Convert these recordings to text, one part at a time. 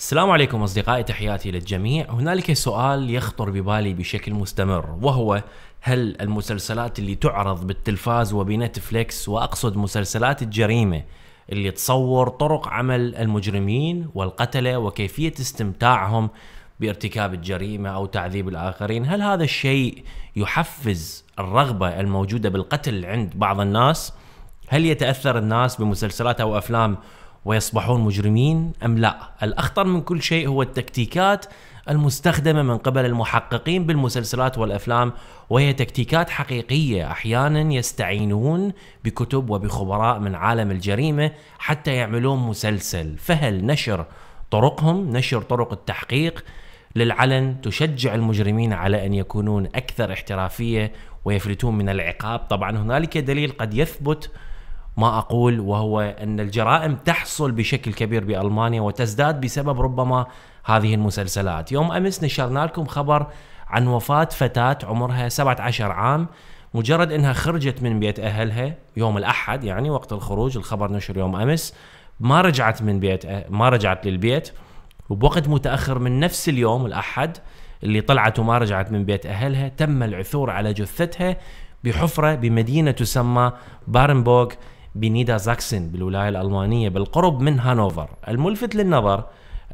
السلام عليكم اصدقائي تحياتي للجميع هنالك سؤال يخطر ببالي بشكل مستمر وهو هل المسلسلات اللي تعرض بالتلفاز وبنتفليكس واقصد مسلسلات الجريمه اللي تصور طرق عمل المجرمين والقتله وكيفيه استمتاعهم بارتكاب الجريمه او تعذيب الاخرين، هل هذا الشيء يحفز الرغبه الموجوده بالقتل عند بعض الناس؟ هل يتاثر الناس بمسلسلات او افلام ويصبحون مجرمين أم لا؟ الأخطر من كل شيء هو التكتيكات المستخدمة من قبل المحققين بالمسلسلات والأفلام وهي تكتيكات حقيقية أحيانا يستعينون بكتب وبخبراء من عالم الجريمة حتى يعملون مسلسل فهل نشر طرقهم نشر طرق التحقيق للعلن تشجع المجرمين على أن يكونون أكثر احترافية ويفلتون من العقاب طبعا هنالك دليل قد يثبت ما اقول وهو ان الجرائم تحصل بشكل كبير بالمانيا وتزداد بسبب ربما هذه المسلسلات. يوم امس نشرنا لكم خبر عن وفاه فتاه عمرها 17 عام مجرد انها خرجت من بيت اهلها يوم الاحد يعني وقت الخروج الخبر نشر يوم امس ما رجعت من بيت أه ما رجعت للبيت وبوقت متاخر من نفس اليوم الاحد اللي طلعت وما رجعت من بيت اهلها تم العثور على جثتها بحفره بمدينه تسمى بارنبوغ بنيدا زاكسن بالولاية الألمانية بالقرب من هانوفر الملفت للنظر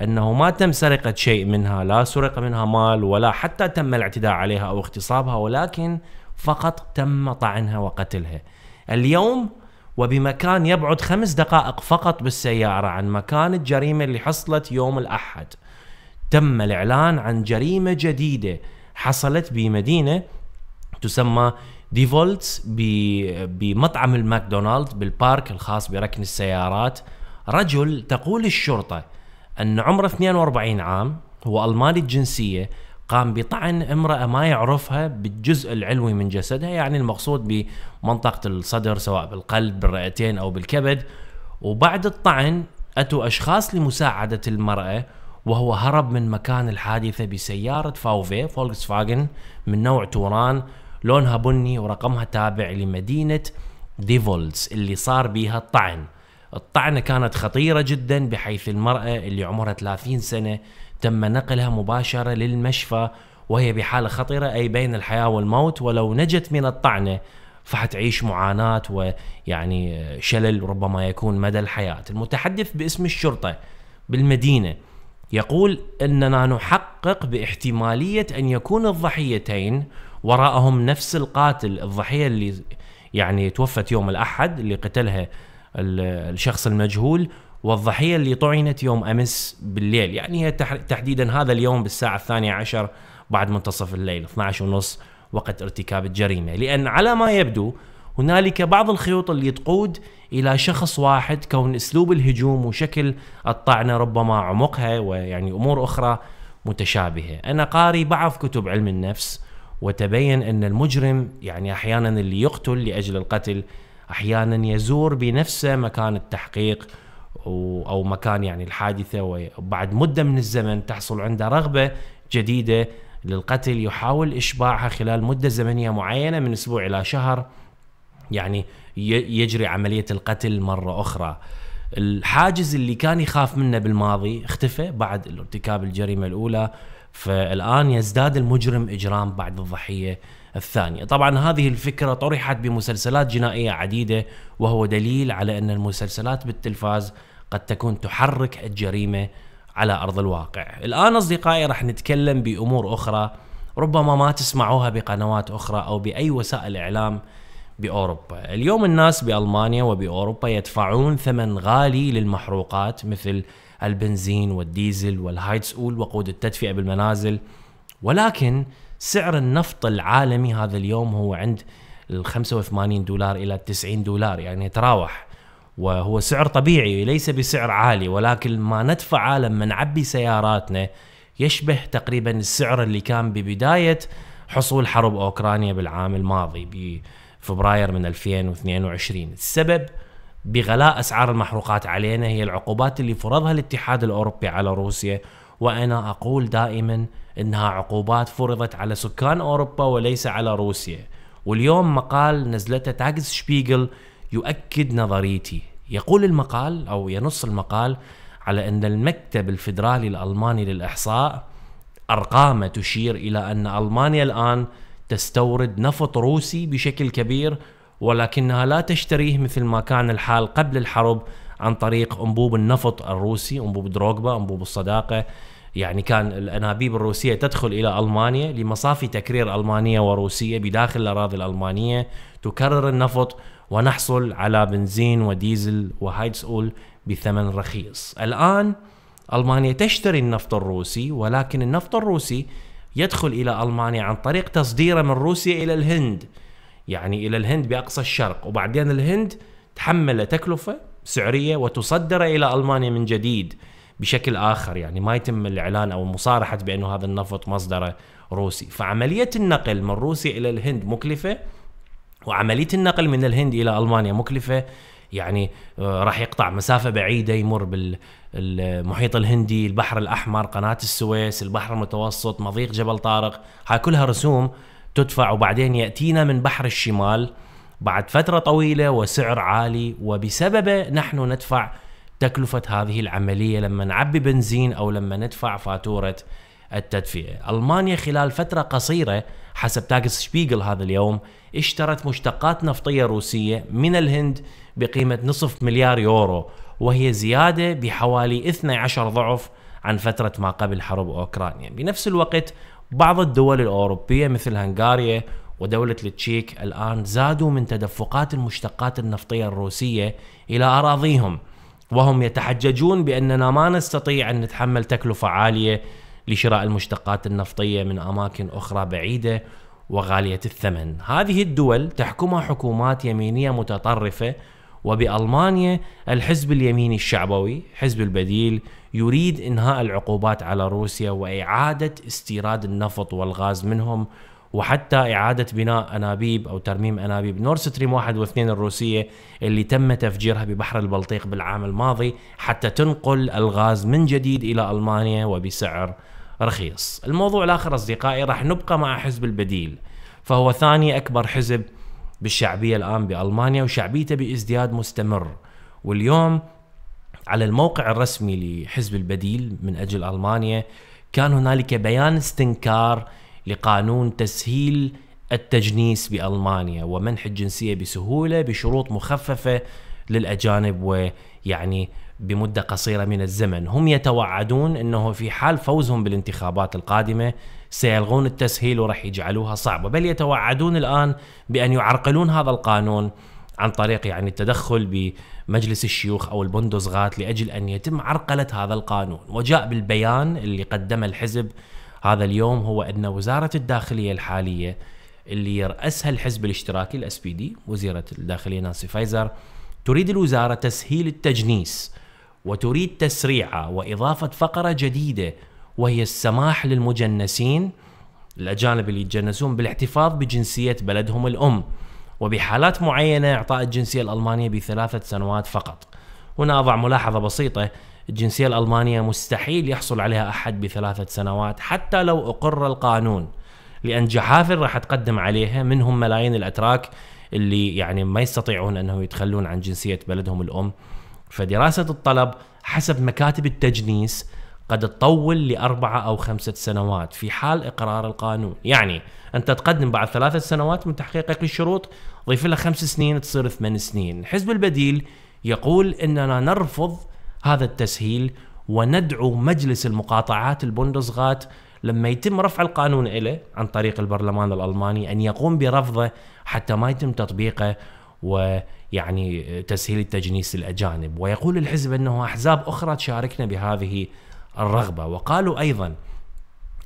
أنه ما تم سرقة شيء منها لا سرق منها مال ولا حتى تم الاعتداء عليها أو اغتصابها ولكن فقط تم طعنها وقتلها اليوم وبمكان يبعد خمس دقائق فقط بالسيارة عن مكان الجريمة اللي حصلت يوم الأحد تم الإعلان عن جريمة جديدة حصلت بمدينة تسمى ديفولتس بمطعم الماكدونالد بالبارك الخاص بركن السيارات رجل تقول الشرطة أن عمره 42 عام هو ألماني الجنسية قام بطعن امرأة ما يعرفها بالجزء العلوي من جسدها يعني المقصود بمنطقة الصدر سواء بالقلب بالرئتين أو بالكبد وبعد الطعن أتوا أشخاص لمساعدة المرأة وهو هرب من مكان الحادثة بسيارة فاوفي فولكس فاجن من نوع توران لونها بني ورقمها تابع لمدينة ديفولز اللي صار بيها الطعن الطعنة كانت خطيرة جدا بحيث المرأة اللي عمرها 30 سنة تم نقلها مباشرة للمشفى وهي بحالة خطرة أي بين الحياة والموت ولو نجت من الطعنة فحتعيش معاناة ويعني شلل ربما يكون مدى الحياة المتحدث باسم الشرطة بالمدينة يقول أننا نحقق باحتمالية أن يكون الضحيتين وراءهم نفس القاتل الضحيه اللي يعني توفت يوم الاحد اللي قتلها الشخص المجهول والضحيه اللي طعنت يوم امس بالليل يعني هي تحديدا هذا اليوم بالساعه الثانيه عشر بعد منتصف الليل 12 ونص وقت ارتكاب الجريمه لان على ما يبدو هنالك بعض الخيوط اللي تقود الى شخص واحد كون اسلوب الهجوم وشكل الطعنه ربما عمقها ويعني امور اخرى متشابهه انا قاري بعض كتب علم النفس وتبين أن المجرم يعني أحيانا اللي يقتل لأجل القتل أحيانا يزور بنفسه مكان التحقيق أو مكان يعني الحادثة وبعد مدة من الزمن تحصل عنده رغبة جديدة للقتل يحاول إشباعها خلال مدة زمنية معينة من أسبوع إلى شهر يعني يجري عملية القتل مرة أخرى الحاجز اللي كان يخاف منه بالماضي اختفى بعد ارتكاب الجريمة الأولى فالآن يزداد المجرم إجرام بعد الضحية الثانية طبعا هذه الفكرة طرحت بمسلسلات جنائية عديدة وهو دليل على أن المسلسلات بالتلفاز قد تكون تحرك الجريمة على أرض الواقع الآن أصدقائي راح نتكلم بأمور أخرى ربما ما تسمعوها بقنوات أخرى أو بأي وسائل إعلام بأوروبا اليوم الناس بألمانيا وبأوروبا يدفعون ثمن غالي للمحروقات مثل البنزين والديزل والهايد سكول وقود التدفئة بالمنازل ولكن سعر النفط العالمي هذا اليوم هو عند ال 85 دولار الى 90 دولار يعني يتراوح وهو سعر طبيعي ليس بسعر عالي ولكن ما ندفعه لما نعبي سياراتنا يشبه تقريبا السعر اللي كان ببدايه حصول حرب اوكرانيا بالعام الماضي بفبراير من 2022 السبب بغلاء اسعار المحروقات علينا هي العقوبات اللي فرضها الاتحاد الاوروبي على روسيا وانا اقول دائما انها عقوبات فرضت على سكان اوروبا وليس على روسيا واليوم مقال نزلته تاكس شبيغل يؤكد نظريتي يقول المقال او ينص المقال على ان المكتب الفدرالي الالماني للاحصاء ارقامه تشير الى ان المانيا الان تستورد نفط روسي بشكل كبير ولكنها لا تشتريه مثل ما كان الحال قبل الحرب عن طريق انبوب النفط الروسي انبوب دروغبا انبوب الصداقه يعني كان الانابيب الروسيه تدخل الى المانيا لمصافي تكرير المانيه وروسيه بداخل الاراضي الالمانيه تكرر النفط ونحصل على بنزين وديزل وهايدس اول بثمن رخيص. الان المانيا تشتري النفط الروسي ولكن النفط الروسي يدخل الى المانيا عن طريق تصديره من روسيا الى الهند. يعني إلى الهند بأقصى الشرق وبعدين الهند تحمل تكلفة سعرية وتصدر إلى ألمانيا من جديد بشكل آخر يعني ما يتم الإعلان أو مصارحة بأنه هذا النفط مصدره روسي فعملية النقل من روسيا إلى الهند مكلفة وعملية النقل من الهند إلى ألمانيا مكلفة يعني آه، راح يقطع مسافة بعيدة يمر بالمحيط الهندي البحر الأحمر قناة السويس البحر المتوسط مضيق جبل طارق هاي كلها رسوم تدفع وبعدين يأتينا من بحر الشمال بعد فترة طويلة وسعر عالي وبسببه نحن ندفع تكلفة هذه العملية لما نعبي بنزين أو لما ندفع فاتورة التدفئة ألمانيا خلال فترة قصيرة حسب تاكس شبيغل هذا اليوم اشترت مشتقات نفطية روسية من الهند بقيمة نصف مليار يورو وهي زيادة بحوالي 12 ضعف عن فترة ما قبل حرب أوكرانيا بنفس الوقت بعض الدول الأوروبية مثل هنغاريا ودولة التشيك الآن زادوا من تدفقات المشتقات النفطية الروسية إلى أراضيهم وهم يتحججون بأننا ما نستطيع أن نتحمل تكلفة عالية لشراء المشتقات النفطية من أماكن أخرى بعيدة وغالية الثمن هذه الدول تحكمها حكومات يمينية متطرفة وبألمانيا الحزب اليميني الشعبوي حزب البديل يريد إنهاء العقوبات على روسيا وإعادة استيراد النفط والغاز منهم وحتى إعادة بناء أنابيب أو ترميم أنابيب نور ستريم 1 و2 الروسية اللي تم تفجيرها ببحر البلطيق بالعام الماضي حتى تنقل الغاز من جديد إلى ألمانيا وبسعر رخيص الموضوع الآخر أصدقائي راح نبقى مع حزب البديل فهو ثاني أكبر حزب بالشعبية الآن بألمانيا وشعبيته بازدياد مستمر واليوم على الموقع الرسمي لحزب البديل من أجل ألمانيا كان هنالك بيان استنكار لقانون تسهيل التجنيس بألمانيا ومنح الجنسية بسهولة بشروط مخففة للأجانب ويعني بمدة قصيرة من الزمن هم يتوعدون أنه في حال فوزهم بالانتخابات القادمة سيلغون التسهيل وراح يجعلوها صعبة بل يتوعدون الآن بأن يعرقلون هذا القانون عن طريق يعني التدخل بمجلس الشيوخ أو البندسغات لأجل أن يتم عرقلة هذا القانون وجاء بالبيان اللي قدمه الحزب هذا اليوم هو أن وزارة الداخلية الحالية اللي يرأسها الحزب الاشتراكي الاس بي دي وزيرة الداخلية نانسي فايزر تريد الوزارة تسهيل التجنيس وتريد تسريعه وإضافة فقرة جديدة وهي السماح للمجنسين الأجانب اللي يتجنسون بالاحتفاظ بجنسية بلدهم الأم وبحالات معينة إعطاء الجنسية الألمانية بثلاثة سنوات فقط هنا أضع ملاحظة بسيطة الجنسية الألمانية مستحيل يحصل عليها أحد بثلاثة سنوات حتى لو أقر القانون لأن جحافل راح تقدم عليها منهم ملايين الأتراك اللي يعني ما يستطيعون أنه يتخلون عن جنسية بلدهم الأم فدراسة الطلب حسب مكاتب التجنيس قد تطول لأربعة أو خمسة سنوات في حال إقرار القانون يعني أنت تقدم بعد ثلاثة سنوات من تحقيقك للشروط ضيف لها خمس سنين تصير ثمان سنين الحزب البديل يقول أننا نرفض هذا التسهيل وندعو مجلس المقاطعات البوندسغات لما يتم رفع القانون إله عن طريق البرلمان الألماني أن يقوم برفضه حتى ما يتم تطبيقه ويعني تسهيل التجنيس الأجانب ويقول الحزب أنه أحزاب أخرى تشاركنا بهذه الرغبه وقالوا ايضا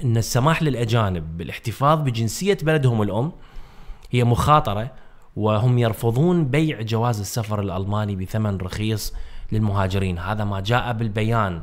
ان السماح للاجانب بالاحتفاظ بجنسيه بلدهم الام هي مخاطره وهم يرفضون بيع جواز السفر الالماني بثمن رخيص للمهاجرين، هذا ما جاء بالبيان.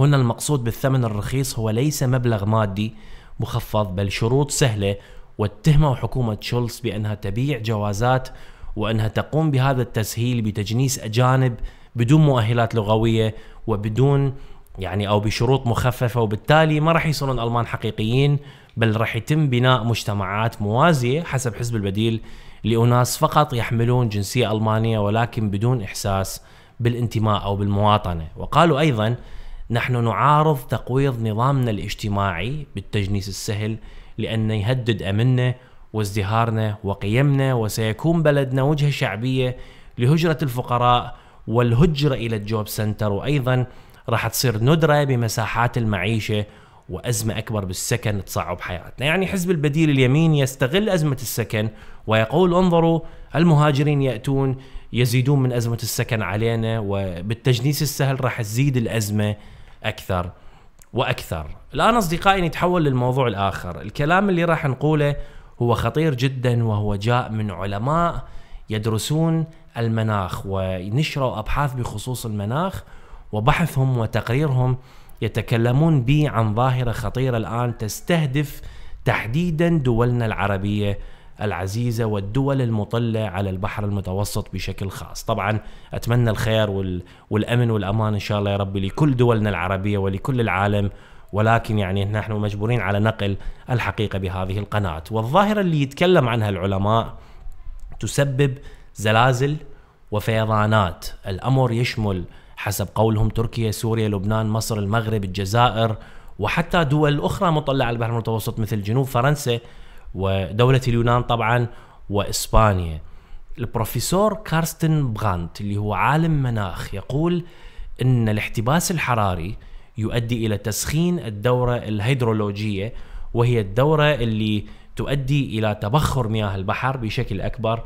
هنا المقصود بالثمن الرخيص هو ليس مبلغ مادي مخفض بل شروط سهله واتهموا حكومه شولز بانها تبيع جوازات وانها تقوم بهذا التسهيل بتجنيس اجانب بدون مؤهلات لغويه وبدون يعني او بشروط مخففه وبالتالي ما راح يصيرون المان حقيقيين بل راح يتم بناء مجتمعات موازيه حسب حزب البديل لاناس فقط يحملون جنسيه المانيه ولكن بدون احساس بالانتماء او بالمواطنه وقالوا ايضا نحن نعارض تقويض نظامنا الاجتماعي بالتجنيس السهل لانه يهدد أمننا وازدهارنا وقيمنا وسيكون بلدنا وجهة شعبية لهجرة الفقراء والهجرة إلى الجوب سنتر وأيضا راح تصير ندرة بمساحات المعيشة وأزمة أكبر بالسكن تصعب حياتنا يعني حزب البديل اليمين يستغل أزمة السكن ويقول انظروا المهاجرين يأتون يزيدون من أزمة السكن علينا وبالتجنيس السهل راح تزيد الأزمة أكثر وأكثر الآن أصدقائي نتحول للموضوع الآخر الكلام اللي راح نقوله هو خطير جدا وهو جاء من علماء يدرسون المناخ ونشروا أبحاث بخصوص المناخ وبحثهم وتقريرهم يتكلمون بي عن ظاهرة خطيرة الآن تستهدف تحديدا دولنا العربية العزيزة والدول المطلة على البحر المتوسط بشكل خاص طبعا أتمنى الخير والأمن والأمان إن شاء الله يا رب لكل دولنا العربية ولكل العالم ولكن يعني نحن مجبورين على نقل الحقيقة بهذه القناة والظاهرة اللي يتكلم عنها العلماء تسبب زلازل وفيضانات الأمر يشمل حسب قولهم تركيا سوريا لبنان مصر المغرب الجزائر وحتى دول أخرى مطلعة على البحر المتوسط مثل جنوب فرنسا ودولة اليونان طبعا وإسبانيا البروفيسور كارستن بغانت اللي هو عالم مناخ يقول أن الاحتباس الحراري يؤدي إلى تسخين الدورة الهيدرولوجية وهي الدورة اللي تؤدي إلى تبخر مياه البحر بشكل أكبر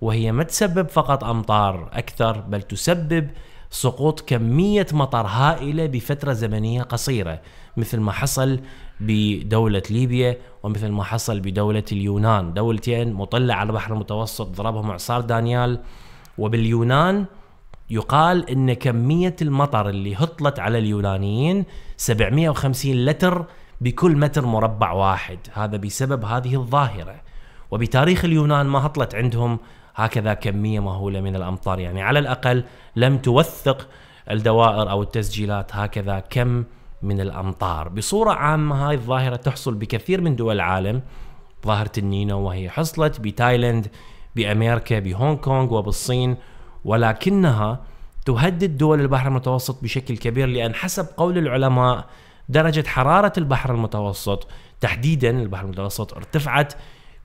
وهي ما تسبب فقط أمطار أكثر بل تسبب سقوط كمية مطر هائلة بفترة زمنية قصيرة مثل ما حصل بدولة ليبيا ومثل ما حصل بدولة اليونان دولتين مطلة على البحر المتوسط ضربهم إعصار دانيال وباليونان يقال ان كميه المطر اللي هطلت على اليونانيين 750 لتر بكل متر مربع واحد هذا بسبب هذه الظاهره وبتاريخ اليونان ما هطلت عندهم هكذا كميه مهوله من الامطار يعني على الاقل لم توثق الدوائر او التسجيلات هكذا كم من الامطار بصوره عامه هذه الظاهره تحصل بكثير من دول العالم ظاهره النينو وهي حصلت بتايلند بامريكا بهونغ كونغ وبالصين ولكنها تهدد دول البحر المتوسط بشكل كبير لان حسب قول العلماء درجه حراره البحر المتوسط تحديدا البحر المتوسط ارتفعت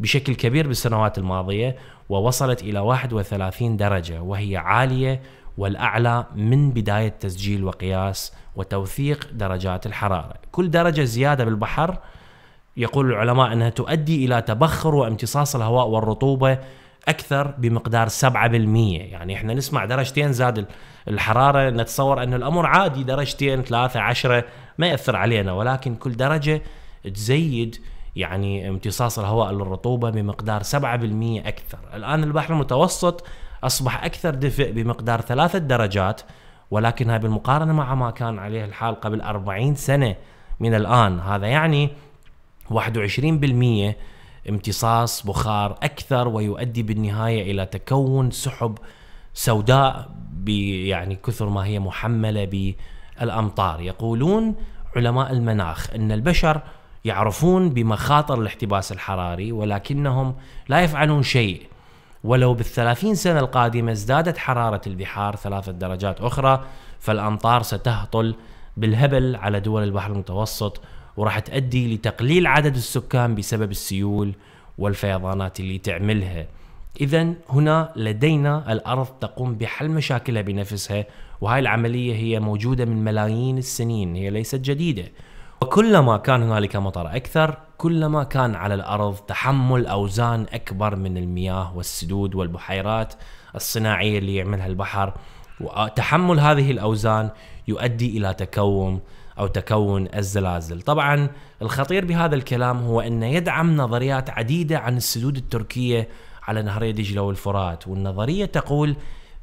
بشكل كبير بالسنوات الماضية ووصلت إلى 31 درجة وهي عالية والأعلى من بداية تسجيل وقياس وتوثيق درجات الحرارة كل درجة زيادة بالبحر يقول العلماء أنها تؤدي إلى تبخر وامتصاص الهواء والرطوبة أكثر بمقدار 7% يعني إحنا نسمع درجتين زاد الحرارة نتصور أن الأمر عادي درجتين ثلاثة عشرة ما يأثر علينا ولكن كل درجة تزيد يعني امتصاص الهواء للرطوبة بمقدار 7% أكثر الآن البحر المتوسط أصبح أكثر دفء بمقدار ثلاثة درجات ولكنها بالمقارنة مع ما كان عليه الحال قبل 40 سنة من الآن هذا يعني 21% امتصاص بخار أكثر ويؤدي بالنهاية إلى تكون سحب سوداء يعني كثر ما هي محملة بالأمطار يقولون علماء المناخ أن البشر يعرفون بمخاطر الاحتباس الحراري ولكنهم لا يفعلون شيء ولو بالثلاثين سنة القادمة ازدادت حرارة البحار ثلاثة درجات أخرى فالأمطار ستهطل بالهبل على دول البحر المتوسط وراح تؤدي لتقليل عدد السكان بسبب السيول والفيضانات اللي تعملها إذا هنا لدينا الأرض تقوم بحل مشاكلها بنفسها وهاي العملية هي موجودة من ملايين السنين هي ليست جديدة وكلما كان هنالك مطر أكثر كلما كان على الأرض تحمل أوزان أكبر من المياه والسدود والبحيرات الصناعية اللي يعملها البحر وتحمل هذه الأوزان يؤدي إلى تكون أو تكون الزلازل طبعا الخطير بهذا الكلام هو أنه يدعم نظريات عديدة عن السدود التركية على نهري دجلة والفرات والنظرية تقول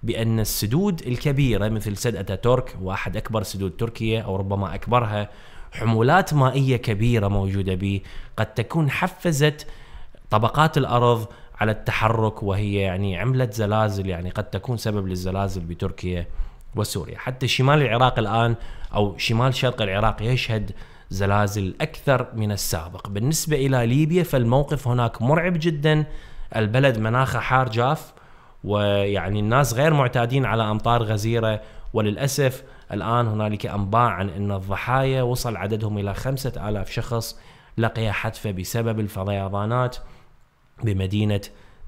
بأن السدود الكبيرة مثل سد أتاتورك وأحد أكبر سدود تركيا أو ربما أكبرها حمولات مائيه كبيره موجوده به قد تكون حفزت طبقات الارض على التحرك وهي يعني عملت زلازل يعني قد تكون سبب للزلازل بتركيا وسوريا حتى شمال العراق الان او شمال شرق العراق يشهد زلازل اكثر من السابق بالنسبه الى ليبيا فالموقف هناك مرعب جدا البلد مناخه حار جاف ويعني الناس غير معتادين على امطار غزيره وللاسف الآن هنالك أنباء عن أن الضحايا وصل عددهم إلى خمسة آلاف شخص لقي حتفة بسبب الفيضانات بمدينة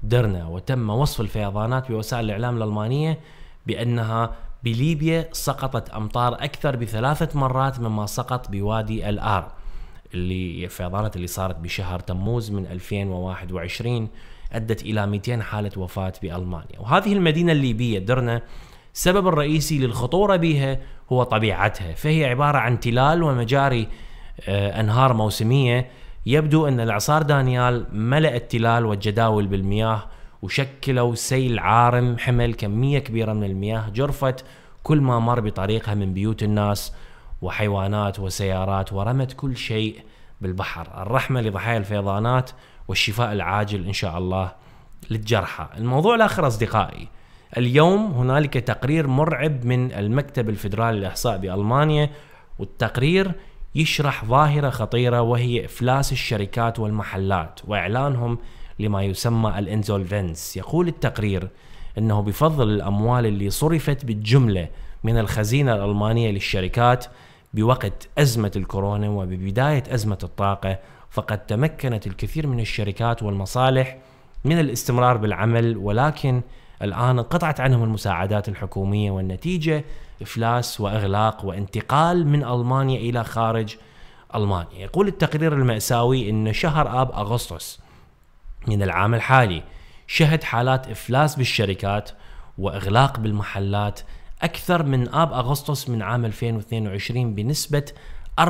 درنا وتم وصف الفيضانات بوسائل الإعلام الألمانية بأنها بليبيا سقطت أمطار أكثر بثلاثة مرات مما سقط بوادي الآر اللي الفيضانات اللي صارت بشهر تموز من 2021 أدت إلى 200 حالة وفاة بألمانيا وهذه المدينة الليبية درنا السبب الرئيسي للخطورة بها هو طبيعتها فهي عبارة عن تلال ومجاري آه، أنهار موسمية يبدو أن الإعصار دانيال ملأ التلال والجداول بالمياه وشكلوا سيل عارم حمل كمية كبيرة من المياه جرفت كل ما مر بطريقها من بيوت الناس وحيوانات وسيارات ورمت كل شيء بالبحر الرحمة لضحايا الفيضانات والشفاء العاجل إن شاء الله للجرحى الموضوع الآخر أصدقائي اليوم هنالك تقرير مرعب من المكتب الفدرالي للاحصاء بالمانيا والتقرير يشرح ظاهره خطيره وهي افلاس الشركات والمحلات واعلانهم لما يسمى الانزولفنس يقول التقرير انه بفضل الاموال اللي صرفت بالجمله من الخزينه الالمانيه للشركات بوقت ازمه الكورونا وببدايه ازمه الطاقه فقد تمكنت الكثير من الشركات والمصالح من الاستمرار بالعمل ولكن الآن انقطعت عنهم المساعدات الحكومية والنتيجة إفلاس وإغلاق وانتقال من ألمانيا إلى خارج ألمانيا يقول التقرير المأساوي أن شهر آب أغسطس من العام الحالي شهد حالات إفلاس بالشركات وإغلاق بالمحلات أكثر من آب أغسطس من عام 2022 بنسبة 14%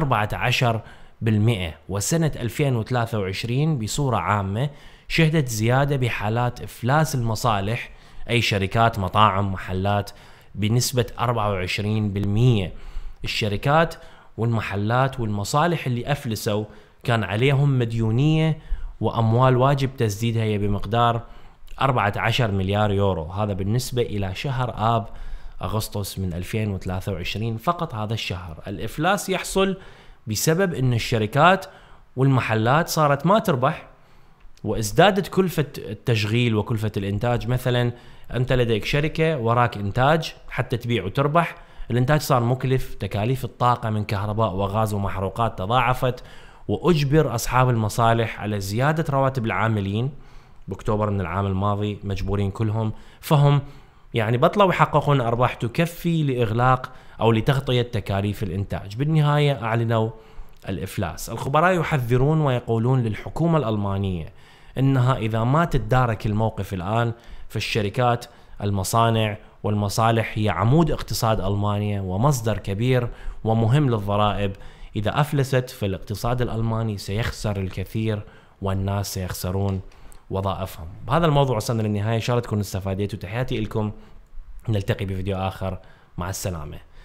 وسنة 2023 بصورة عامة شهدت زيادة بحالات إفلاس المصالح اي شركات مطاعم محلات بنسبه 24% الشركات والمحلات والمصالح اللي افلسوا كان عليهم مديونيه واموال واجب تسديدها هي بمقدار 14 مليار يورو هذا بالنسبه الى شهر اب اغسطس من 2023 فقط هذا الشهر الافلاس يحصل بسبب ان الشركات والمحلات صارت ما تربح وازدادت كلفة التشغيل وكلفة الإنتاج مثلا أنت لديك شركة وراك إنتاج حتى تبيع وتربح الإنتاج صار مكلف تكاليف الطاقة من كهرباء وغاز ومحروقات تضاعفت وأجبر أصحاب المصالح على زيادة رواتب العاملين بأكتوبر من العام الماضي مجبورين كلهم فهم يعني بطلوا يحققون أرباح تكفي لإغلاق أو لتغطية تكاليف الإنتاج بالنهاية أعلنوا الإفلاس الخبراء يحذرون ويقولون للحكومة الألمانية انها اذا ما تدارك الموقف الان فالشركات المصانع والمصالح هي عمود اقتصاد المانيا ومصدر كبير ومهم للضرائب اذا افلست فالاقتصاد الالماني سيخسر الكثير والناس سيخسرون وظائفهم بهذا الموضوع وصلنا للنهايه ان شاء الله تكونوا استفاديتوا تحياتي لكم نلتقي بفيديو اخر مع السلامه